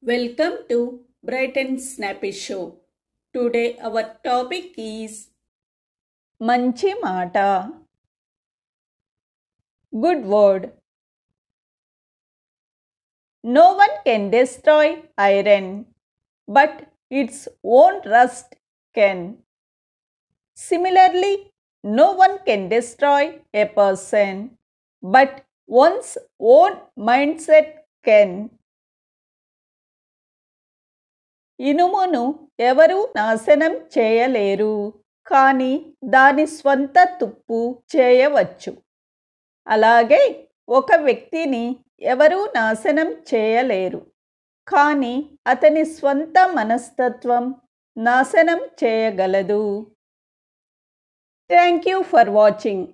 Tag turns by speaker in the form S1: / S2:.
S1: Welcome to Brighton Snappy Show. Today our topic is
S2: Manchi Mata.
S1: Good word. No one can destroy iron, but its own rust can. Similarly, no one can destroy a person, but one's own mindset can. ఇనుమును ఎవరు నాశనం చేయలేరు కానీ దాని స్వంత తుప్పు చేయవచ్చు అలాగే ఒక వ్యక్తిని ఎవరూ నాశనం చేయలేరు కానీ అతని స్వంత మనస్తత్వం నాశనం చేయగలదు థ్యాంక్ యూ ఫర్ వాచింగ్